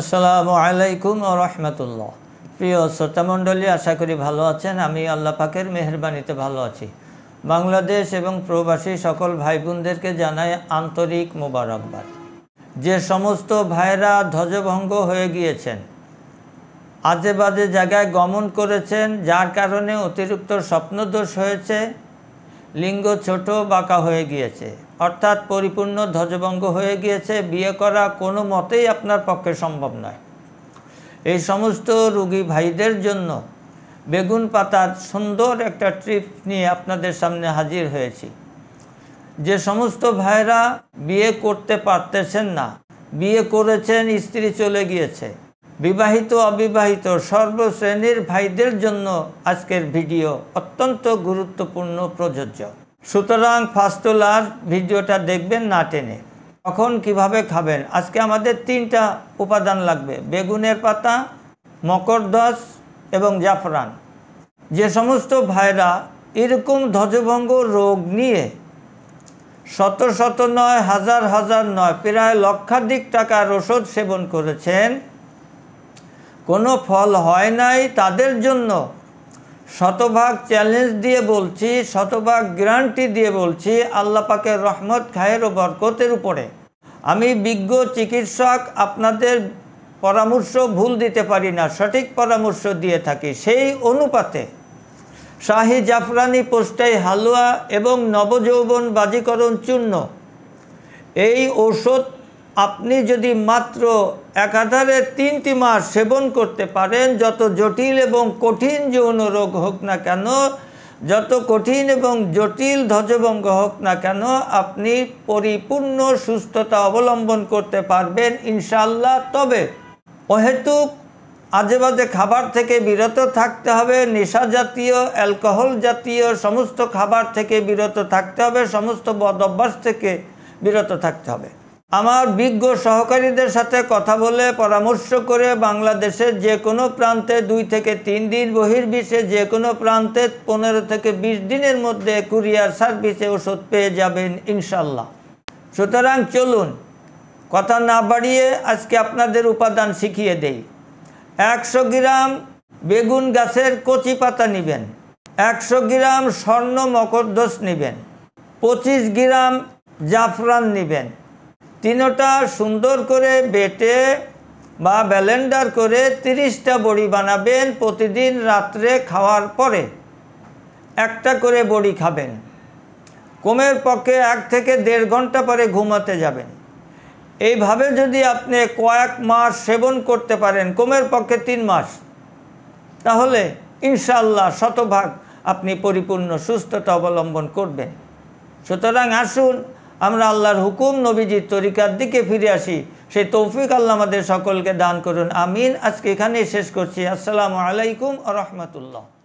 আসসালামু আলাইকুম ও রহমতুল্লাহ প্রিয় শ্রোতামণ্ডলী আশা করি ভালো আছেন আমি আল্লাহ পাকের মেহরবানিতে ভালো আছি বাংলাদেশ এবং প্রবাসী সকল ভাই বোনদেরকে জানাই আন্তরিক মোবারকবাদ যে সমস্ত ভাইরা ধ্বজভঙ্গ হয়ে গিয়েছেন আজে বাজে জায়গায় গমন করেছেন যার কারণে অতিরিক্ত স্বপ্নদোষ হয়েছে লিঙ্গ ছোট বাঁকা হয়ে গিয়েছে অর্থাৎ পরিপূর্ণ ধ্বজভঙ্গ হয়ে গিয়েছে বিয়ে করা কোনো মতেই আপনার পক্ষে সম্ভব নয় এই সমস্ত রুগী ভাইদের জন্য বেগুন পাতার সুন্দর একটা ট্রিপ নিয়ে আপনাদের সামনে হাজির হয়েছি যে সমস্ত ভাইরা বিয়ে করতে পারতেছেন না বিয়ে করেছেন স্ত্রী চলে গিয়েছে বিবাহিত অবিবাহিত সর্বশ্রেণীর ভাইদের জন্য আজকের ভিডিও অত্যন্ত গুরুত্বপূর্ণ প্রযোজ্য সুতরাং ফার্স্ট ভিডিওটা দেখবেন না টেনে তখন কিভাবে খাবেন আজকে আমাদের তিনটা উপাদান লাগবে বেগুনের পাতা মকরদস এবং জাফরান যে সমস্ত ভাইরা এরকম ধ্বজভঙ্গ রোগ নিয়ে শত শত নয় হাজার হাজার নয় প্রায় লক্ষাধিক টাকার ওষুধ সেবন করেছেন কোনো ফল হয় নাই তাদের জন্য শতভাগ চ্যালেঞ্জ দিয়ে বলছি শতভাগ গ্যারান্টি দিয়ে বলছি আল্লাহ পাকের রহমত খায়ের ও বরকতের উপরে আমি বিজ্ঞ চিকিৎসক আপনাদের পরামর্শ ভুল দিতে পারি না সঠিক পরামর্শ দিয়ে থাকি সেই অনুপাতে শাহি জাফরানি পোস্টাই হালুয়া এবং নবযৌবন বাজিকরণ চূর্ণ এই ঔষধ আপনি যদি মাত্র একাধারে তিনটি মাস সেবন করতে পারেন যত জটিল এবং কঠিন যৌন রোগ হোক না কেন যত কঠিন এবং জটিল ধ্বজভঙ্গ হোক না কেন আপনি পরিপূর্ণ সুস্থতা অবলম্বন করতে পারবেন ইনশাল্লাহ তবে অহেতুক আজে বাজে খাবার থেকে বিরত থাকতে হবে নেশা জাতীয় অ্যালকোহল জাতীয় সমস্ত খাবার থেকে বিরত থাকতে হবে সমস্ত বদ অভ্যাস থেকে বিরত থাকতে হবে আমার বিজ্ঞ সহকারীদের সাথে কথা বলে পরামর্শ করে বাংলাদেশের যে কোনো প্রান্তে দুই থেকে তিন দিন বহির্বিশ্বে যে কোনো প্রান্তে পনেরো থেকে ২০ দিনের মধ্যে কুরিয়ার সার্ভিসে ওষুধ পেয়ে যাবেন ইনশাল্লাহ সুতরাং চলুন কথা না বাড়িয়ে আজকে আপনাদের উপাদান শিখিয়ে দেই একশো গ্রাম বেগুন গাছের কচি পাতা নেবেন একশো গ্রাম স্বর্ণ মকরদোষ নেবেন পঁচিশ গ্রাম জাফরান নেবেন তিনোটা সুন্দর করে বেটে বা ব্যালেন্ডার করে তিরিশটা বড়ি বানাবেন প্রতিদিন রাত্রে খাওয়ার পরে একটা করে বড়ি খাবেন কোমের পক্ষে এক থেকে দেড় ঘন্টা পরে ঘুমাতে যাবেন এইভাবে যদি আপনি কয়েক মাস সেবন করতে পারেন কোমের পক্ষে তিন মাস তাহলে ইনশাল্লাহ শতভাগ আপনি পরিপূর্ণ সুস্থতা অবলম্বন করবেন সুতরাং আসুন আমরা আল্লাহর হুকুম নবীজির তরিকার দিকে ফিরে আসি সেই তৌফিক আল্লাহ আমাদের সকলকে দান করুন আমিন আজকে এখানেই শেষ করছি আসসালামু আলাইকুম রহমতুল্লাহ